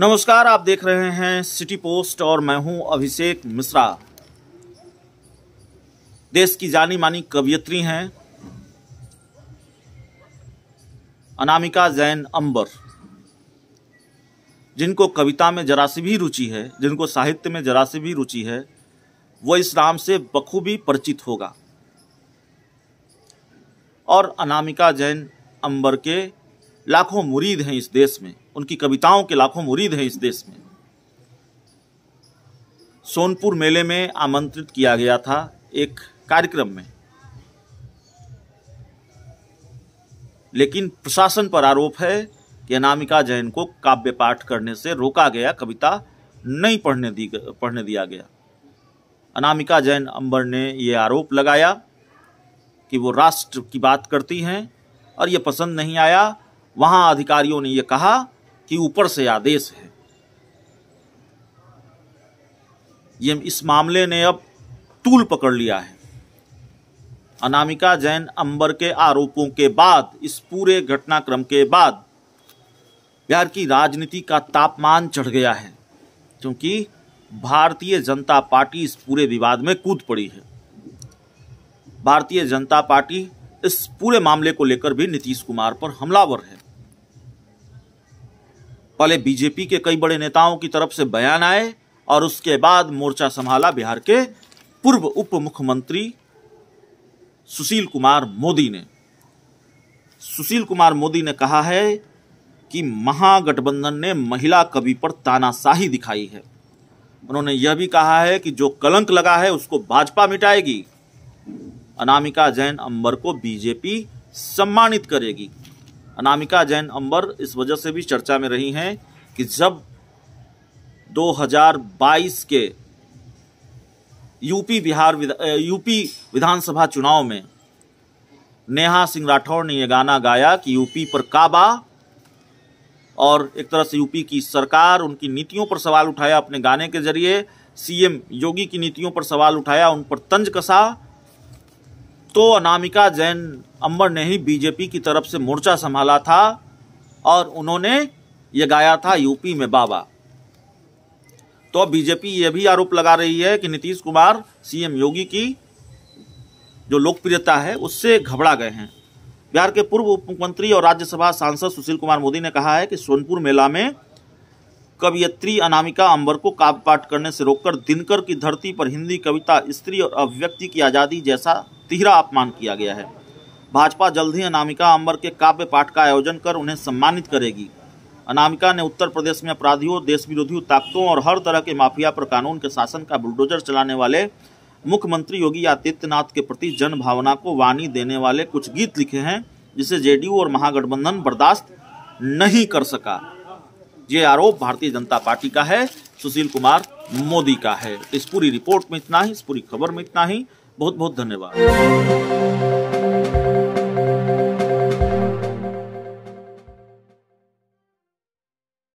नमस्कार आप देख रहे हैं सिटी पोस्ट और मैं हूं अभिषेक मिश्रा देश की जानी मानी कवियत्री हैं अनामिका जैन अंबर जिनको कविता में जरा सी भी रुचि है जिनको साहित्य में जरा सी भी रुचि है वो इस नाम से बखूबी परिचित होगा और अनामिका जैन अंबर के लाखों मुरीद हैं इस देश में उनकी कविताओं के लाखों मुरीद हैं इस देश में सोनपुर मेले में आमंत्रित किया गया था एक कार्यक्रम में लेकिन प्रशासन पर आरोप है कि अनामिका जैन को काव्य पाठ करने से रोका गया कविता नहीं पढ़ने दी पढ़ने दिया गया अनामिका जैन अंबर ने यह आरोप लगाया कि वो राष्ट्र की बात करती हैं और ये पसंद नहीं आया वहां अधिकारियों ने यह कहा कि ऊपर से आदेश है ये इस मामले ने अब तूल पकड़ लिया है अनामिका जैन अंबर के आरोपों के बाद इस पूरे घटनाक्रम के बाद बिहार की राजनीति का तापमान चढ़ गया है क्योंकि भारतीय जनता पार्टी इस पूरे विवाद में कूद पड़ी है भारतीय जनता पार्टी इस पूरे मामले को लेकर भी नीतीश कुमार पर हमलावर है पहले बीजेपी के कई बड़े नेताओं की तरफ से बयान आए और उसके बाद मोर्चा संभाला बिहार के पूर्व उप मुख्यमंत्री सुशील कुमार मोदी ने सुशील कुमार मोदी ने कहा है कि महागठबंधन ने महिला कवि पर तानाशाही दिखाई है उन्होंने यह भी कहा है कि जो कलंक लगा है उसको भाजपा मिटाएगी अनामिका जैन अंबर को बीजेपी सम्मानित करेगी अनामिका जैन अंबर इस वजह से भी चर्चा में रही हैं कि जब 2022 के यूपी बिहार विधा, यूपी विधानसभा चुनाव में नेहा सिंह राठौर ने यह गाना गाया कि यूपी पर काबा और एक तरह से यूपी की सरकार उनकी नीतियों पर सवाल उठाया अपने गाने के जरिए सीएम योगी की नीतियों पर सवाल उठाया उन पर तंज कसा तो अनामिका जैन अम्बर ने ही बीजेपी की तरफ से मोर्चा संभाला था और उन्होंने ये गाया था यूपी में बाबा तो अब बीजेपी ये भी आरोप लगा रही है कि नीतीश कुमार सीएम योगी की जो लोकप्रियता है उससे घबरा गए हैं बिहार के पूर्व उप मुख्यमंत्री और राज्यसभा सांसद सुशील कुमार मोदी ने कहा है कि सोनपुर मेला में कवियत्री अनामिका अंबर को काव्य पाठ करने से रोककर दिनकर की धरती पर हिंदी कविता स्त्री और अभिव्यक्ति की आज़ादी जैसा तिहरा अपमान किया गया है भाजपा जल्द ही अनामिका अंबर के काव्य पाठ का आयोजन कर उन्हें सम्मानित करेगी अनामिका ने उत्तर प्रदेश में अपराधियों देश विरोधी ताकतों और हर तरह के माफिया पर कानून के शासन का बुलडोजर चलाने वाले मुख्यमंत्री योगी आदित्यनाथ के प्रति जन भावना को वाणी देने वाले कुछ गीत लिखे हैं जिसे जेडीयू और महागठबंधन बर्दाश्त नहीं कर सका ये आरोप भारतीय जनता पार्टी का है सुशील कुमार मोदी का है इस पूरी रिपोर्ट में इतना ही इस पूरी खबर में इतना ही बहुत बहुत धन्यवाद